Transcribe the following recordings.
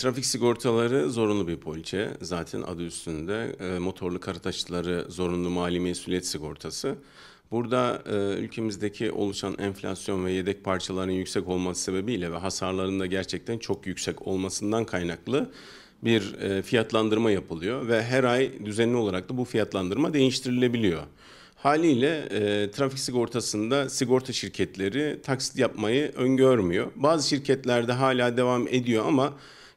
Trafik sigortaları zorunlu bir poliçe. Zaten adı üstünde e, motorlu karataşları zorunlu mali mesuliyet sigortası. Burada e, ülkemizdeki oluşan enflasyon ve yedek parçaların yüksek olması sebebiyle ve hasarların da gerçekten çok yüksek olmasından kaynaklı bir e, fiyatlandırma yapılıyor ve her ay düzenli olarak da bu fiyatlandırma değiştirilebiliyor. Haliyle e, trafik sigortasında sigorta şirketleri taksit yapmayı öngörmüyor. Bazı şirketlerde hala devam ediyor ama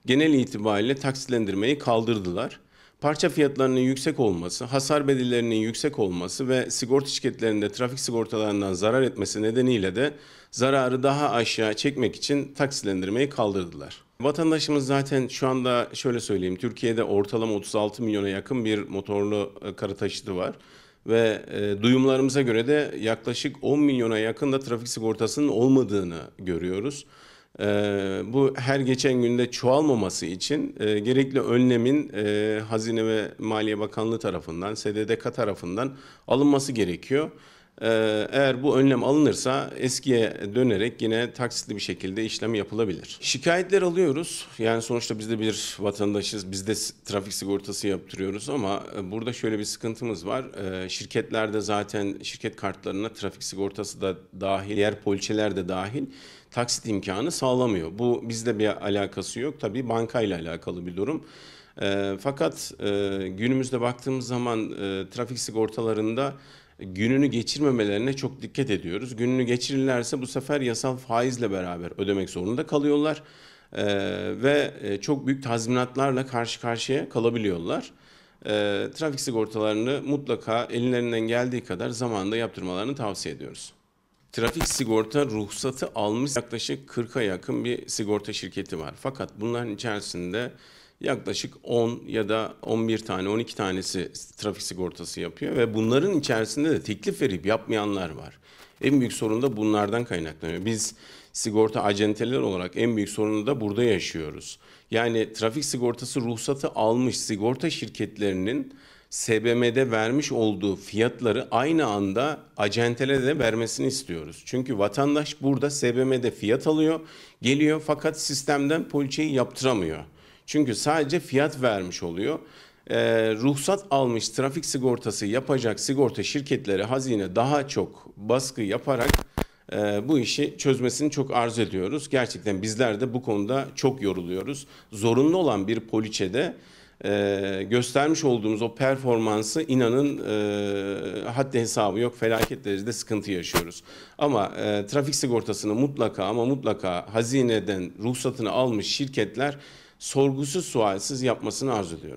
genel itibariyle taksitlendirmeyi kaldırdılar. Parça fiyatlarının yüksek olması, hasar bedellerinin yüksek olması ve sigorta şirketlerinde trafik sigortalarından zarar etmesi nedeniyle de zararı daha aşağı çekmek için taksitlendirmeyi kaldırdılar. Vatandaşımız zaten şu anda şöyle söyleyeyim Türkiye'de ortalama 36 milyona yakın bir motorlu e, kara taşıtı var ve e, duyumlarımıza göre de yaklaşık 10 milyona yakın da trafik sigortasının olmadığını görüyoruz. E, bu her geçen günde çoğalmaması için e, gerekli önlemin e, Hazine ve Maliye Bakanlığı tarafından, SDDK tarafından alınması gerekiyor. Ee, eğer bu önlem alınırsa eskiye dönerek yine taksitli bir şekilde işlem yapılabilir. Şikayetler alıyoruz. Yani sonuçta biz de bir vatandaşız. Biz de trafik sigortası yaptırıyoruz ama e, burada şöyle bir sıkıntımız var. Ee, Şirketlerde zaten şirket kartlarına trafik sigortası da dahil, yer poliçeler de dahil taksit imkanı sağlamıyor. Bu bizde bir alakası yok. Tabii bankayla alakalı bir durum. Ee, fakat e, günümüzde baktığımız zaman e, trafik sigortalarında gününü geçirmemelerine çok dikkat ediyoruz. Gününü geçirirlerse bu sefer yasal faizle beraber ödemek zorunda kalıyorlar ee, e, ve çok büyük tazminatlarla karşı karşıya kalabiliyorlar. E, trafik sigortalarını mutlaka elinlerinden geldiği kadar zamanında yaptırmalarını tavsiye ediyoruz. Trafik sigorta ruhsatı almış yaklaşık 40'a yakın bir sigorta şirketi var. Fakat bunların içerisinde yaklaşık 10 ya da 11 tane 12 tanesi trafik sigortası yapıyor ve bunların içerisinde de teklif verip yapmayanlar var. En büyük sorun da bunlardan kaynaklanıyor. Biz sigorta acenteler olarak en büyük sorunu da burada yaşıyoruz. Yani trafik sigortası ruhsatı almış sigorta şirketlerinin SBM'de vermiş olduğu fiyatları aynı anda acentelere de vermesini istiyoruz. Çünkü vatandaş burada SBM'de fiyat alıyor, geliyor fakat sistemden poliçeyi yaptıramıyor. Çünkü sadece fiyat vermiş oluyor. E, ruhsat almış trafik sigortası yapacak sigorta şirketleri hazine daha çok baskı yaparak e, bu işi çözmesini çok arz ediyoruz. Gerçekten bizler de bu konuda çok yoruluyoruz. Zorunlu olan bir poliçede e, göstermiş olduğumuz o performansı inanın e, haddi hesabı yok felaket derecede sıkıntı yaşıyoruz. Ama e, trafik sigortasını mutlaka ama mutlaka hazineden ruhsatını almış şirketler sorgusuz sualsiz yapmasını arzu ediyorum.